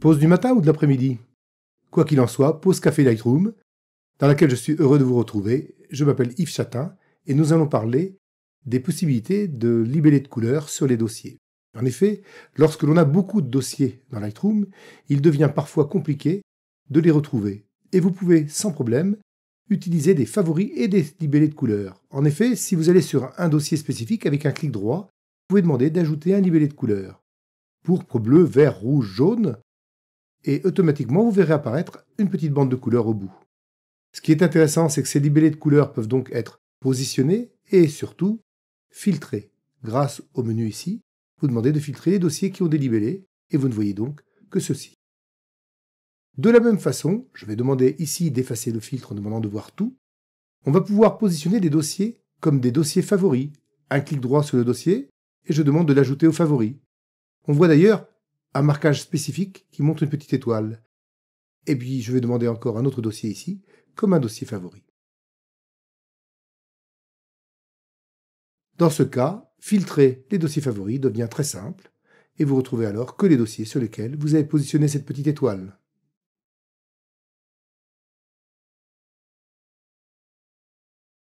Pause du matin ou de l'après-midi Quoi qu'il en soit, pause café Lightroom, dans laquelle je suis heureux de vous retrouver. Je m'appelle Yves Chatin et nous allons parler des possibilités de libellés de couleurs sur les dossiers. En effet, lorsque l'on a beaucoup de dossiers dans Lightroom, il devient parfois compliqué de les retrouver. Et vous pouvez sans problème utiliser des favoris et des libellés de couleurs. En effet, si vous allez sur un dossier spécifique avec un clic droit, vous pouvez demander d'ajouter un libellé de couleurs. Pourpre, bleu, vert, rouge, jaune et automatiquement vous verrez apparaître une petite bande de couleur au bout. Ce qui est intéressant, c'est que ces libellés de couleurs peuvent donc être positionnés et surtout filtrés. Grâce au menu ici, vous demandez de filtrer les dossiers qui ont des libellés et vous ne voyez donc que ceci. De la même façon, je vais demander ici d'effacer le filtre en demandant de voir tout. On va pouvoir positionner des dossiers comme des dossiers favoris. Un clic droit sur le dossier et je demande de l'ajouter aux favoris. On voit d'ailleurs un marquage spécifique qui montre une petite étoile. Et puis je vais demander encore un autre dossier ici, comme un dossier favori. Dans ce cas, filtrer les dossiers favoris devient très simple, et vous retrouvez alors que les dossiers sur lesquels vous avez positionné cette petite étoile.